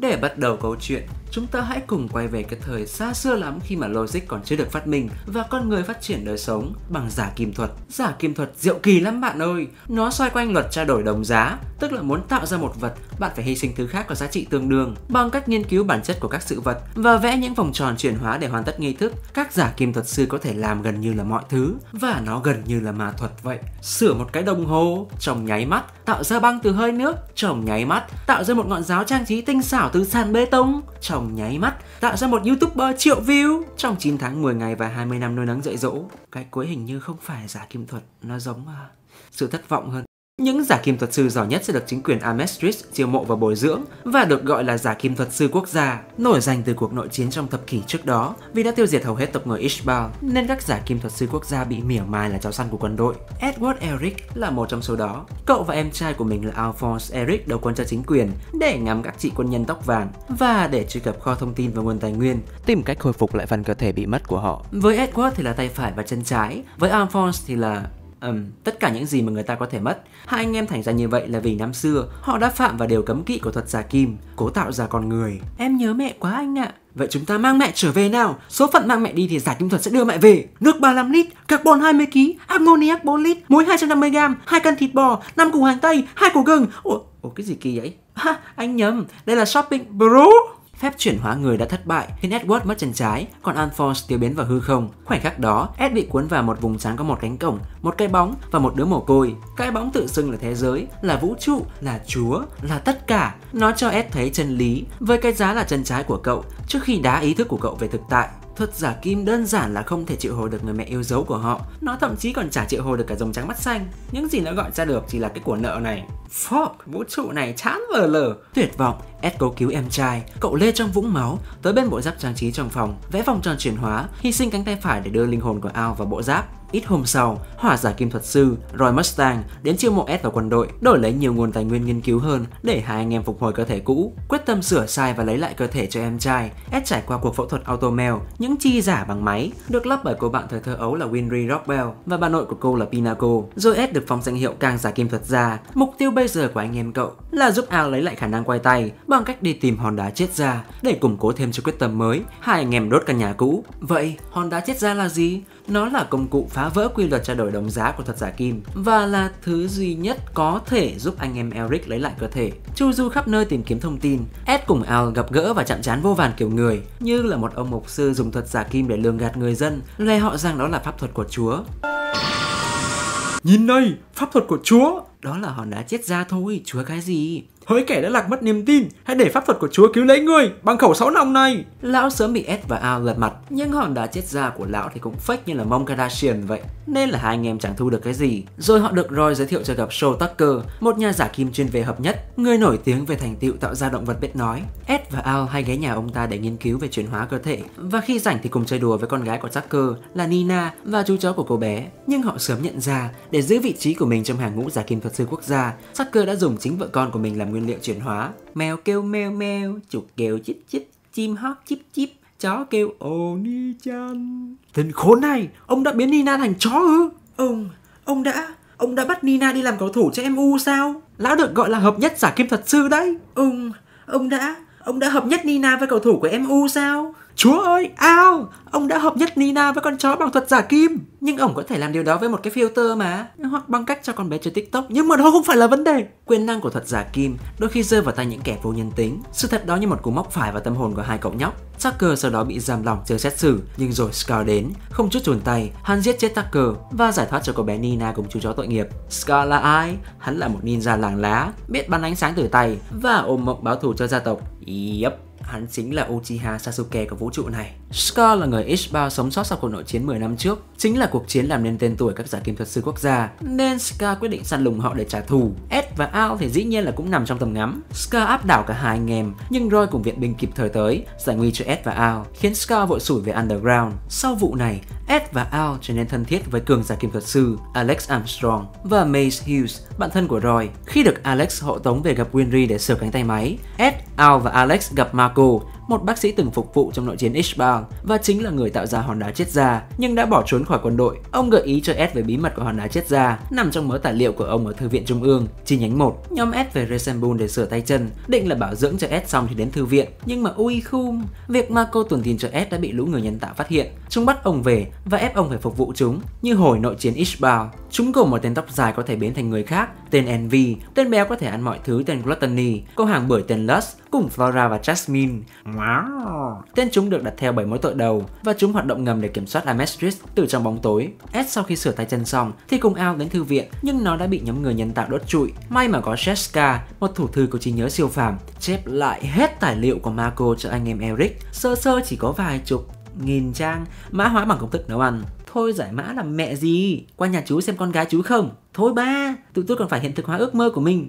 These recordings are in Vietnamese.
để bắt đầu câu chuyện chúng ta hãy cùng quay về cái thời xa xưa lắm khi mà logic còn chưa được phát minh và con người phát triển đời sống bằng giả kim thuật. Giả kim thuật diệu kỳ lắm bạn ơi. Nó xoay quanh luật trao đổi đồng giá, tức là muốn tạo ra một vật, bạn phải hy sinh thứ khác có giá trị tương đương bằng cách nghiên cứu bản chất của các sự vật và vẽ những vòng tròn chuyển hóa để hoàn tất nghi thức. Các giả kim thuật sư có thể làm gần như là mọi thứ và nó gần như là ma thuật vậy. Sửa một cái đồng hồ trong nháy mắt, tạo ra băng từ hơi nước trong nháy mắt, tạo ra một ngọn giáo trang trí tinh xảo từ sàn bê tông trong trong nháy mắt, tạo ra một YouTuber triệu view trong 9 tháng 10 ngày và 20 năm nuôi nắng dạy dỗ. Cái cuối hình như không phải giả kim thuật, nó giống uh, sự thất vọng hơn. Những giả kim thuật sư giỏi nhất sẽ được chính quyền Amestris chiêu mộ và bồi dưỡng và được gọi là giả kim thuật sư quốc gia, nổi danh từ cuộc nội chiến trong thập kỷ trước đó vì đã tiêu diệt hầu hết tộc người Ishbal nên các giả kim thuật sư quốc gia bị mỉa mai là chó săn của quân đội. Edward Eric là một trong số đó. Cậu và em trai của mình là Alphonse Eric đầu quân cho chính quyền để ngắm các chị quân nhân tóc vàng và để truy cập kho thông tin và nguồn tài nguyên, tìm cách khôi phục lại phần cơ thể bị mất của họ. Với Edward thì là tay phải và chân trái, với Alphonse thì là um, tất cả những gì mà người ta có thể mất. Hai anh em thành ra như vậy là vì năm xưa họ đã phạm vào điều cấm kỵ của thuật giả kim, cố tạo ra con người. Em nhớ mẹ quá anh ạ. À. Vậy chúng ta mang mẹ trở về nào Số phận mang mẹ đi thì giả kim thuật sẽ đưa mẹ về Nước 35 lít, carbon 20 kg, ammoniac 4 lít, muối 250 g, hai cân thịt bò, 5 củ hành tây, hai củ gừng Ủa, ủa cái gì kỳ vậy? Ha, anh nhầm, đây là shopping bro Phép chuyển hóa người đã thất bại khiến Edward mất chân trái, còn Alphonse tiêu biến vào hư không. Khoảnh khắc đó, Ed bị cuốn vào một vùng sáng có một cánh cổng, một cái bóng và một đứa mồ côi. Cái bóng tự xưng là thế giới, là vũ trụ, là chúa, là tất cả. Nó cho Ed thấy chân lý với cái giá là chân trái của cậu trước khi đá ý thức của cậu về thực tại. Thuật giả kim đơn giản là không thể triệu hồi được người mẹ yêu dấu của họ. Nó thậm chí còn chả triệu hồi được cả dòng trắng mắt xanh. Những gì nó gọi ra được chỉ là cái của nợ này. Fuck, vũ trụ này chán vờ lờ. Tuyệt vọng, Ed cố cứu em trai. Cậu lê trong vũng máu, tới bên bộ giáp trang trí trong phòng, vẽ vòng tròn chuyển hóa, hy sinh cánh tay phải để đưa linh hồn của Ao vào bộ giáp. Ít hôm sau, hỏa giả kim thuật sư Roy Mustang đến chiêu mộ S vào quân đội, đổi lấy nhiều nguồn tài nguyên nghiên cứu hơn để hai anh em phục hồi cơ thể cũ. Quyết tâm sửa sai và lấy lại cơ thể cho em trai, S trải qua cuộc phẫu thuật automel, những chi giả bằng máy, được lắp bởi cô bạn thời thơ ấu là Winry Rockwell và bà nội của cô là Pinaco. Rồi S được phong danh hiệu càng giả kim thuật gia. Mục tiêu bây giờ của anh em cậu là giúp Al lấy lại khả năng quay tay bằng cách đi tìm hòn đá chết ra để củng cố thêm cho quyết tâm mới. Hai anh em đốt căn nhà cũ. Vậy, hòn đá chết ra là gì? Nó là công cụ phá vỡ quy luật trao đổi đồng giá của thuật giả kim và là thứ duy nhất có thể giúp anh em Eric lấy lại cơ thể. Chu du khắp nơi tìm kiếm thông tin, Ed cùng Al gặp gỡ và chạm trán vô vàn kiểu người, như là một ông mục sư dùng thuật giả kim để lường gạt người dân, lè họ rằng đó là pháp thuật của Chúa. Nhìn đây, pháp thuật của Chúa! Đó là hòn đá chết ra thôi, Chúa cái gì? hỡi kẻ đã lạc mất niềm tin, hãy để pháp thuật của Chúa cứu lấy ngươi bằng khẩu sáu nòng này. Lão sớm bị Ed và Al lật mặt, nhưng hòn đá chết ra của lão thì cũng fake như là mong Kardashian vậy, nên là hai anh em chẳng thu được cái gì. Rồi họ được Roy giới thiệu cho gặp Show Tucker, một nhà giả kim chuyên về hợp nhất, người nổi tiếng về thành tựu tạo ra động vật biết nói. Ed và Al hay ghé nhà ông ta để nghiên cứu về chuyển hóa cơ thể, và khi rảnh thì cùng chơi đùa với con gái của Tucker là Nina và chú chó của cô bé. Nhưng họ sớm nhận ra, để giữ vị trí của mình trong hàng ngũ giả kim thuật sư quốc gia, Tucker đã dùng chính vợ con của mình làm nguyên liệu chuyển hóa. Mèo kêu meo meo, chuột kêu chích chích, chim hót chip chip, chó kêu ô ni chan Tên khốn này, ông đã biến Nina thành chó ư? Ông, ông đã, ông đã bắt Nina đi làm cầu thủ cho MU sao? Lão được gọi là hợp nhất giả kim thuật sư đấy. Ông, ông đã, Ông đã hợp nhất Nina với cầu thủ của MU sao? Chúa ơi, ao! Ông đã hợp nhất Nina với con chó bằng thuật giả kim. Nhưng ông có thể làm điều đó với một cái filter mà. Hoặc bằng cách cho con bé chơi TikTok. Nhưng mà đó không phải là vấn đề. Quyền năng của thuật giả kim đôi khi rơi vào tay những kẻ vô nhân tính. Sự thật đó như một cú móc phải vào tâm hồn của hai cậu nhóc. Tucker sau đó bị giam lòng chờ xét xử. Nhưng rồi Scar đến. Không chút chuồn tay, hắn giết chết Tucker và giải thoát cho cô bé Nina cùng chú chó tội nghiệp. Scar là ai? Hắn là một ninja làng lá, biết bắn ánh sáng từ tay và ôm mộng báo thù cho gia tộc. Yep. hắn chính là Uchiha Sasuke của vũ trụ này. Scar là người Ishbao sống sót sau cuộc nội chiến 10 năm trước, chính là cuộc chiến làm nên tên tuổi các giả kim thuật sư quốc gia, nên Scar quyết định săn lùng họ để trả thù. Ed và Al thì dĩ nhiên là cũng nằm trong tầm ngắm. Scar áp đảo cả hai anh em, nhưng Roy cùng viện binh kịp thời tới, giải nguy cho Ed và Al, khiến Scar vội sủi về Underground. Sau vụ này, Ed và Al trở nên thân thiết với cường giả kim thuật sư Alex Armstrong và Mace Hughes, bạn thân của Roy. Khi được Alex hộ tống về gặp Winry để sửa cánh tay máy, Ed, Al và Alex gặp Mark Monaco một bác sĩ từng phục vụ trong nội chiến Ishbang và chính là người tạo ra hòn đá chết già, nhưng đã bỏ trốn khỏi quân đội. Ông gợi ý cho S về bí mật của hòn đá chết già nằm trong mớ tài liệu của ông ở thư viện trung ương, chi nhánh 1. Nhóm S về Resembun để sửa tay chân, định là bảo dưỡng cho S xong thì đến thư viện, nhưng mà ui khum, việc Marco tuần tin cho S đã bị lũ người nhân tạo phát hiện. Chúng bắt ông về và ép ông phải phục vụ chúng, như hồi nội chiến Ishbang. Chúng gồm một tên tóc dài có thể biến thành người khác, tên Envy, tên béo có thể ăn mọi thứ tên Gluttony, cô hàng bưởi tên Lust, cùng Flora và Jasmine. Wow. Tên chúng được đặt theo bảy mối tội đầu và chúng hoạt động ngầm để kiểm soát Amestris từ trong bóng tối. S sau khi sửa tay chân xong thì cùng ao đến thư viện nhưng nó đã bị nhóm người nhân tạo đốt trụi. May mà có Jessica, một thủ thư có trí nhớ siêu phàm, chép lại hết tài liệu của Marco cho anh em Eric. Sơ sơ chỉ có vài chục nghìn trang mã hóa bằng công thức nấu ăn thôi giải mã là mẹ gì qua nhà chú xem con gái chú không thôi ba tụi tôi còn phải hiện thực hóa ước mơ của mình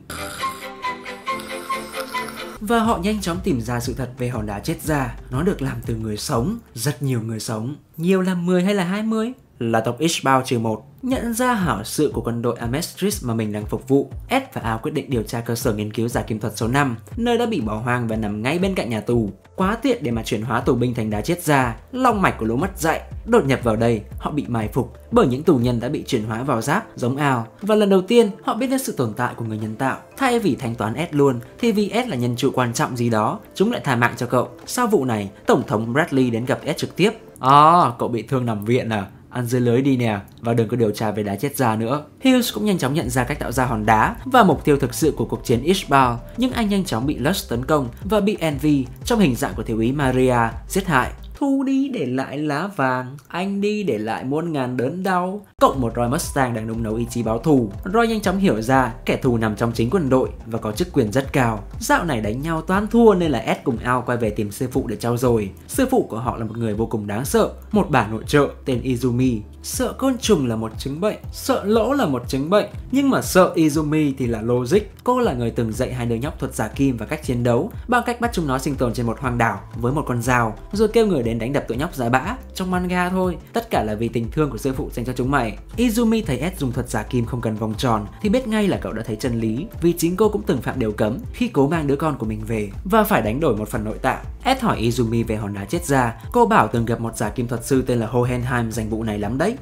và họ nhanh chóng tìm ra sự thật về hòn đá chết già. Nó được làm từ người sống, rất nhiều người sống, nhiều là 10 hay là 20, là tộc Ishbal trừ 1. Nhận ra hảo sự của quân đội Amestris mà mình đang phục vụ, Ed và Al quyết định điều tra cơ sở nghiên cứu giả kim thuật số 5, nơi đã bị bỏ hoang và nằm ngay bên cạnh nhà tù quá tiện để mà chuyển hóa tù binh thành đá chết ra, long mạch của lố mất dậy. Đột nhập vào đây, họ bị mai phục bởi những tù nhân đã bị chuyển hóa vào giáp, giống ao. Và lần đầu tiên, họ biết đến sự tồn tại của người nhân tạo. Thay vì thanh toán S luôn, thì vì S là nhân trụ quan trọng gì đó, chúng lại thả mạng cho cậu. Sau vụ này, Tổng thống Bradley đến gặp S trực tiếp. À, cậu bị thương nằm viện à? ăn dưới lưới đi nè và đừng có điều tra về đá chết ra nữa. Hughes cũng nhanh chóng nhận ra cách tạo ra hòn đá và mục tiêu thực sự của cuộc chiến Ishbal, nhưng anh nhanh chóng bị Lust tấn công và bị Envy trong hình dạng của thiếu úy Maria giết hại. Thu đi để lại lá vàng, anh đi để lại muôn ngàn đớn đau. Cộng một Roy Mustang đang nung nấu ý chí báo thù. Roy nhanh chóng hiểu ra kẻ thù nằm trong chính quân đội và có chức quyền rất cao. Dạo này đánh nhau toán thua nên là Ed cùng Ao quay về tìm sư phụ để trao dồi. Sư phụ của họ là một người vô cùng đáng sợ, một bà nội trợ tên Izumi. Sợ côn trùng là một chứng bệnh, sợ lỗ là một chứng bệnh, nhưng mà sợ Izumi thì là logic. Cô là người từng dạy hai đứa nhóc thuật giả kim và cách chiến đấu bằng cách bắt chúng nó sinh tồn trên một hoang đảo với một con dao rồi kêu người đến đánh đập tụi nhóc giá bã trong manga thôi, tất cả là vì tình thương của sư phụ dành cho chúng mày. Izumi thấy Ed dùng thuật giả kim không cần vòng tròn thì biết ngay là cậu đã thấy chân lý, vì chính cô cũng từng phạm điều cấm khi cố mang đứa con của mình về và phải đánh đổi một phần nội tạng Ed hỏi Izumi về hòn đá chết ra, cô bảo từng gặp một giả kim thuật sư tên là Hohenheim dành vụ này lắm đấy.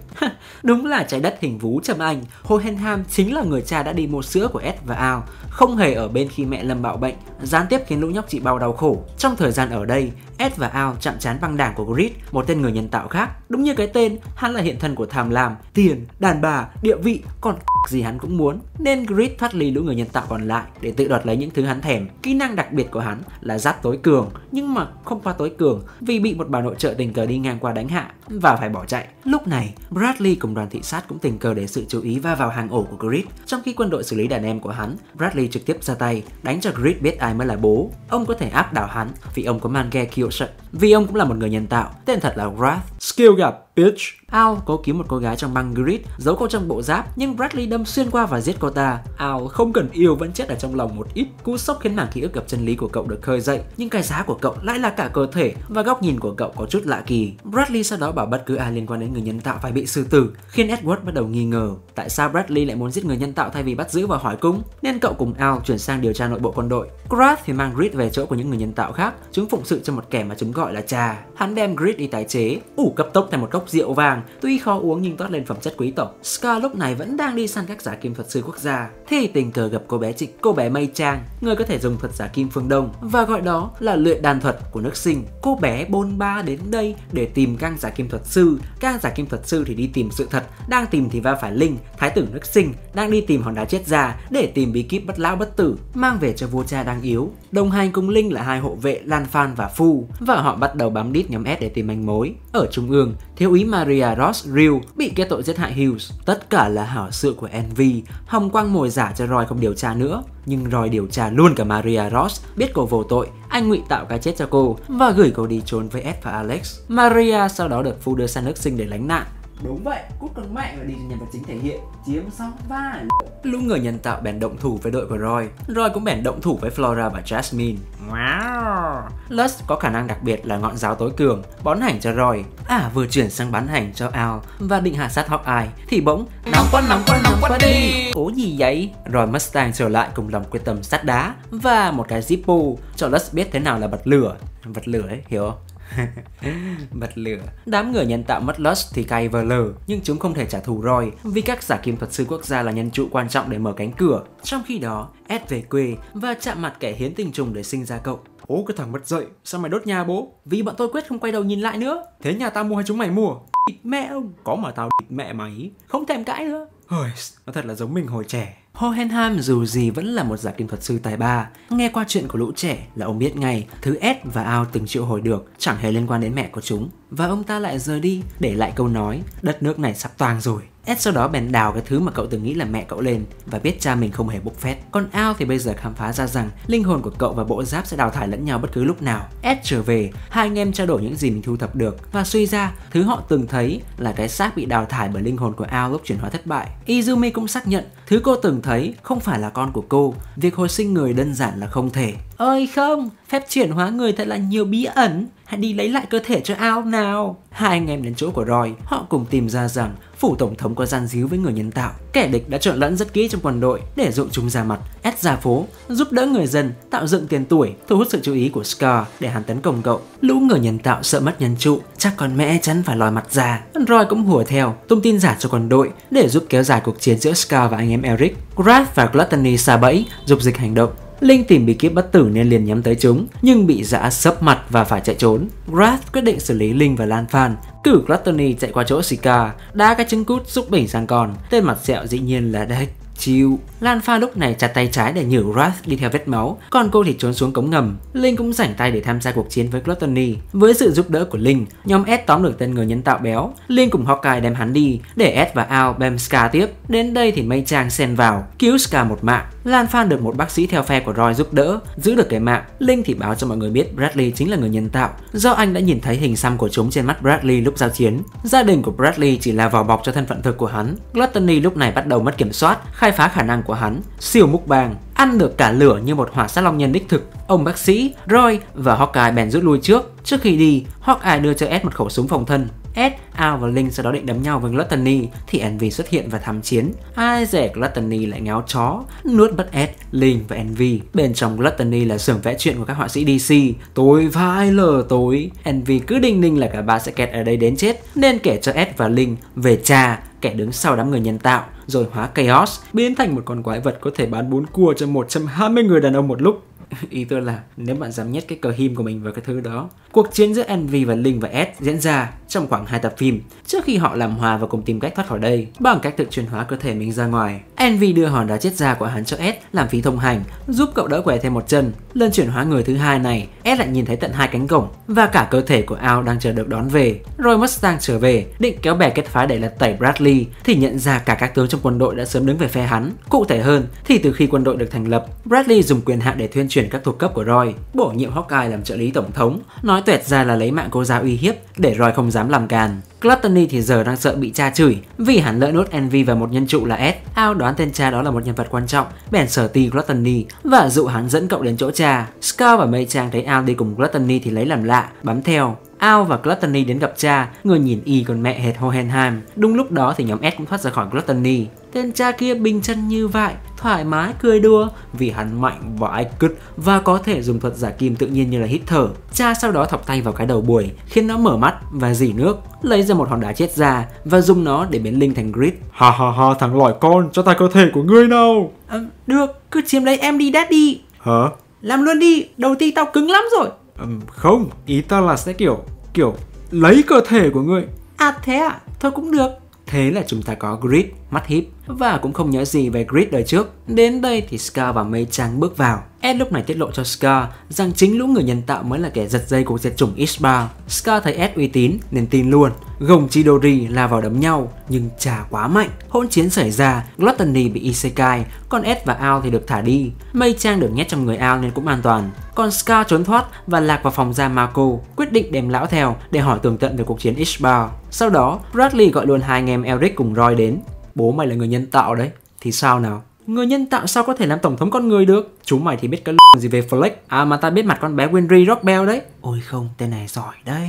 Đúng là trái đất hình vú trầm anh, Hohenheim chính là người cha đã đi mua sữa của Ed và Al, không hề ở bên khi mẹ Lâm bạo bệnh, gián tiếp khiến lũ nhóc chị bao đau khổ. Trong thời gian ở đây, Ed và Al chạm trán băng đảng của Grid, một tên người nhân tạo khác, Đúng như cái tên, hắn là hiện thân của tham lam, tiền, đàn bà, địa vị, còn gì hắn cũng muốn. Nên Grid thoát ly lũ người nhân tạo còn lại để tự đoạt lấy những thứ hắn thèm. Kỹ năng đặc biệt của hắn là giáp tối cường, nhưng mà không qua tối cường vì bị một bà nội trợ tình cờ đi ngang qua đánh hạ và phải bỏ chạy. Lúc này, Bradley cùng đoàn thị sát cũng tình cờ để sự chú ý va vào hàng ổ của Grid. Trong khi quân đội xử lý đàn em của hắn, Bradley trực tiếp ra tay, đánh cho Grid biết ai mới là bố. Ông có thể áp đảo hắn vì ông có man ghe Kyosha vì ông cũng là một người nhân tạo, tên thật là Wrath. Skill gặp Bitch Al cố kiếm một cô gái trong băng Grid, giấu cô trong bộ giáp, nhưng Bradley đâm xuyên qua và giết cô ta. Al không cần yêu vẫn chết ở trong lòng một ít, cú sốc khiến mảng ký ức gặp chân lý của cậu được khơi dậy, nhưng cái giá của cậu lại là cả cơ thể và góc nhìn của cậu có chút lạ kỳ. Bradley sau đó bảo bất cứ ai liên quan đến người nhân tạo phải bị xử tử, khiến Edward bắt đầu nghi ngờ tại sao Bradley lại muốn giết người nhân tạo thay vì bắt giữ và hỏi cung, nên cậu cùng Al chuyển sang điều tra nội bộ quân đội. Grant thì mang Grid về chỗ của những người nhân tạo khác, chúng phụng sự cho một kẻ mà chúng gọi là cha. Hắn đem Grid đi tái chế, ủ cấp tốc thành một cốc rượu vàng tuy khó uống nhưng toát lên phẩm chất quý tộc. Scar lúc này vẫn đang đi săn các giả kim thuật sư quốc gia, thì tình cờ gặp cô bé chị cô bé Mây Trang, người có thể dùng thuật giả kim phương Đông và gọi đó là luyện đàn thuật của nước sinh. Cô bé bôn ba đến đây để tìm căng giả kim thuật sư, căng giả kim thuật sư thì đi tìm sự thật, đang tìm thì va phải Linh, thái tử nước sinh đang đi tìm hòn đá chết già để tìm bí kíp bất lão bất tử mang về cho vua cha đang yếu. Đồng hành cùng Linh là hai hộ vệ Lan Phan và Phu và họ bắt đầu bám đít nhóm S để tìm manh mối. Ở trung ương, thiếu úy Maria Ross Reel bị kết tội giết hại Hughes. Tất cả là hảo sự của Envy, Hồng quang mồi giả cho Roy không điều tra nữa. Nhưng Roy điều tra luôn cả Maria Ross, biết cô vô tội, anh ngụy tạo cái chết cho cô và gửi cô đi trốn với Ed và Alex. Maria sau đó được đưa sang nước sinh để lánh nạn Đúng vậy, Cút còn mạnh và đi nhân vật chính thể hiện chiếm sóng vai Lúc người nhân tạo bèn động thủ với đội của Roy Roy cũng bèn động thủ với Flora và Jasmine Wow Lust có khả năng đặc biệt là ngọn giáo tối cường Bón hành cho Roy À vừa chuyển sang bán hành cho Al Và định hạ sát Hawkeye Thì bỗng Nóng quá nóng quá nóng quá đi Cố gì vậy Roy Mustang trở lại cùng lòng quyết tâm sát đá Và một cái zippo Cho Lust biết thế nào là bật lửa Vật lửa ấy, hiểu không? Bật lửa Đám người nhân tạo mất Lust thì cay vờ lờ Nhưng chúng không thể trả thù Roy Vì các giả kim thuật sư quốc gia là nhân trụ quan trọng để mở cánh cửa Trong khi đó, Ed về quê và chạm mặt kẻ hiến tình trùng để sinh ra cậu Ố cái thằng mất dậy, sao mày đốt nhà bố? Vì bọn tôi quyết không quay đầu nhìn lại nữa Thế nhà tao mua hay chúng mày mua? mẹ ông, có mà tao địt mẹ mày Không thèm cãi nữa Hời, nó thật là giống mình hồi trẻ Hohenheim dù gì vẫn là một giả kim thuật sư tài ba. Nghe qua chuyện của lũ trẻ là ông biết ngay thứ Ed và ao từng triệu hồi được chẳng hề liên quan đến mẹ của chúng. Và ông ta lại rời đi để lại câu nói đất nước này sắp toàn rồi. Ed sau đó bèn đào cái thứ mà cậu từng nghĩ là mẹ cậu lên và biết cha mình không hề bốc phét. Còn Ao thì bây giờ khám phá ra rằng linh hồn của cậu và bộ giáp sẽ đào thải lẫn nhau bất cứ lúc nào. Ed trở về, hai anh em trao đổi những gì mình thu thập được và suy ra thứ họ từng thấy là cái xác bị đào thải bởi linh hồn của Ao lúc chuyển hóa thất bại. Izumi cũng xác nhận thứ cô từng thấy không phải là con của cô. Việc hồi sinh người đơn giản là không thể. Ơi không, phép chuyển hóa người thật là nhiều bí ẩn. Hãy đi lấy lại cơ thể cho Ao nào. Hai anh em đến chỗ của Roy, họ cùng tìm ra rằng phủ tổng thống có gian díu với người nhân tạo. Kẻ địch đã trộn lẫn rất kỹ trong quân đội để dụ chúng ra mặt, ép ra phố, giúp đỡ người dân, tạo dựng tiền tuổi, thu hút sự chú ý của Scar để hắn tấn công cậu. Lũ người nhân tạo sợ mất nhân trụ, chắc còn mẹ chắn phải lòi mặt ra. Roy cũng hùa theo, tung tin giả cho quân đội để giúp kéo dài cuộc chiến giữa Scar và anh em Eric. Graf và Gluttony xa bẫy, dục dịch hành động Linh tìm bí kíp bất tử nên liền nhắm tới chúng, nhưng bị dã sấp mặt và phải chạy trốn. Grath quyết định xử lý Linh và Lan Phan, cử Gluttony chạy qua chỗ Sika, đá cái trứng cút giúp bình sang con, tên mặt sẹo dĩ nhiên là Dex chịu. Lan Pha lúc này chặt tay trái để nhử Wrath đi theo vết máu, còn cô thì trốn xuống cống ngầm. Linh cũng rảnh tay để tham gia cuộc chiến với Gluttony. Với sự giúp đỡ của Linh, nhóm S tóm được tên người nhân tạo béo. Linh cùng Hawkeye đem hắn đi, để S và Ao bem Ska tiếp. Đến đây thì mây trang xen vào, cứu Ska một mạng. Lan Phan được một bác sĩ theo phe của Roy giúp đỡ, giữ được cái mạng. Linh thì báo cho mọi người biết Bradley chính là người nhân tạo, do anh đã nhìn thấy hình xăm của chúng trên mắt Bradley lúc giao chiến. Gia đình của Bradley chỉ là vỏ bọc cho thân phận thực của hắn. Gluttony lúc này bắt đầu mất kiểm soát, khai phá khả năng của hắn, siêu múc bàng ăn được cả lửa như một hỏa sát long nhân đích thực. Ông bác sĩ, Roy và Hawkeye bèn rút lui trước. Trước khi đi, Hawkeye đưa cho Ed một khẩu súng phòng thân. Ed Ao và Linh sau đó định đấm nhau với Gluttony thì Envy xuất hiện và tham chiến. Ai dè Gluttony lại ngáo chó, nuốt bất ép Linh và Envy. Bên trong Gluttony là xưởng vẽ chuyện của các họa sĩ DC. Tối vai lờ tối, Envy cứ đinh ninh là cả ba sẽ kẹt ở đây đến chết nên kể cho Ed và Linh về cha kẻ đứng sau đám người nhân tạo rồi hóa Chaos biến thành một con quái vật có thể bán bốn cua cho 120 người đàn ông một lúc ý tôi là nếu bạn dám nhét cái cờ him của mình vào cái thứ đó cuộc chiến giữa Envy và Linh và Ed diễn ra trong khoảng hai tập phim trước khi họ làm hòa và cùng tìm cách thoát khỏi đây bằng cách tự chuyển hóa cơ thể mình ra ngoài. Envy đưa hòn đá chết ra của hắn cho S làm phí thông hành, giúp cậu đỡ què thêm một chân. Lần chuyển hóa người thứ hai này, S lại nhìn thấy tận hai cánh cổng và cả cơ thể của Ao đang chờ được đón về. Rồi Mustang trở về, định kéo bè kết phái để lật tẩy Bradley thì nhận ra cả các tướng trong quân đội đã sớm đứng về phe hắn. Cụ thể hơn thì từ khi quân đội được thành lập, Bradley dùng quyền hạn để thuyên truyền các thuộc cấp của Roy, bổ nhiệm Hawkeye làm trợ lý tổng thống, nói tuyệt ra là lấy mạng cô giáo uy hiếp để Roy không dám dám làm càn. Gluttony thì giờ đang sợ bị cha chửi vì hắn lợi nốt Envy và một nhân trụ là Ed. Ao đoán tên cha đó là một nhân vật quan trọng, bèn sở ti Gluttony và dụ hắn dẫn cậu đến chỗ cha. Scar và Mây Trang thấy Ao đi cùng Gluttony thì lấy làm lạ, bám theo. Ao và Gluttony đến gặp cha, người nhìn y còn mẹ hệt Hohenheim. Đúng lúc đó thì nhóm Ed cũng thoát ra khỏi Gluttony. Tên cha kia bình chân như vậy, thoải mái cười đùa vì hắn mạnh và ai cứt và có thể dùng thuật giả kim tự nhiên như là hít thở. Cha sau đó thọc tay vào cái đầu buổi khiến nó mở mắt và dỉ nước, lấy ra một hòn đá chết ra và dùng nó để biến Linh thành grit. Ha ha ha thằng lỏi con, cho ta cơ thể của ngươi nào. À, được, cứ chiếm lấy em đi daddy. Hả? Làm luôn đi, đầu ti tao cứng lắm rồi. À, không, ý ta là sẽ kiểu, kiểu lấy cơ thể của ngươi. À thế à, thôi cũng được. Thế là chúng ta có grit mắt híp và cũng không nhớ gì về Grid đời trước. Đến đây thì Scar và Mây Trắng bước vào. Ed lúc này tiết lộ cho Scar rằng chính lũ người nhân tạo mới là kẻ giật dây của diệt chủng Ishbar. Scar thấy Ed uy tín nên tin luôn. Gồng Chidori la vào đấm nhau nhưng chả quá mạnh. Hỗn chiến xảy ra, Gluttony bị Isekai, còn Ed và Ao thì được thả đi. Mây Trang được nhét trong người Ao nên cũng an toàn. Còn Scar trốn thoát và lạc vào phòng giam Marco, quyết định đem lão theo để hỏi tường tận về cuộc chiến Ishbar. Sau đó, Bradley gọi luôn hai anh em eric cùng Roy đến bố mày là người nhân tạo đấy thì sao nào Người nhân tạo sao có thể làm tổng thống con người được? Chúng mày thì biết cái l... gì về Fleck. À mà ta biết mặt con bé Winry Rockbell đấy. Ôi không, tên này giỏi đấy.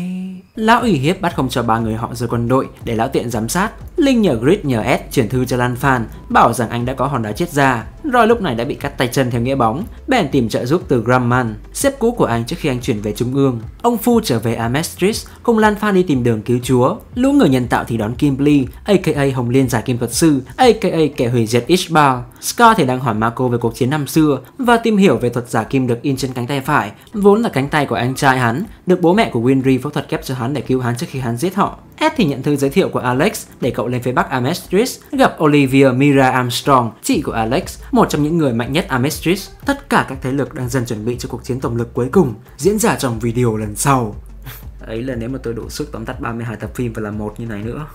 Lão ủy hiếp bắt không cho ba người họ rời quân đội để lão tiện giám sát. Linh nhờ Grid nhờ S chuyển thư cho Lan Phan, bảo rằng anh đã có hòn đá chết ra. Roy lúc này đã bị cắt tay chân theo nghĩa bóng, bèn tìm trợ giúp từ Gramman, sếp cũ của anh trước khi anh chuyển về Trung ương. Ông Fu trở về Amestris cùng Lan Phan đi tìm đường cứu chúa. Lũ người nhân tạo thì đón Kimberly, aka Hồng Liên giả kim thuật sư, aka kẻ hủy diệt Ishbal. Scar thì đang hỏi Marco về cuộc chiến năm xưa và tìm hiểu về thuật giả kim được in trên cánh tay phải, vốn là cánh tay của anh trai hắn, được bố mẹ của Winry phẫu thuật kép cho hắn để cứu hắn trước khi hắn giết họ. Ed thì nhận thư giới thiệu của Alex để cậu lên phía bắc Amestris gặp Olivia Mira Armstrong, chị của Alex, một trong những người mạnh nhất Amestris. Tất cả các thế lực đang dần chuẩn bị cho cuộc chiến tổng lực cuối cùng diễn ra trong video lần sau. Ấy là nếu mà tôi đủ sức tóm tắt 32 tập phim và làm một như này nữa.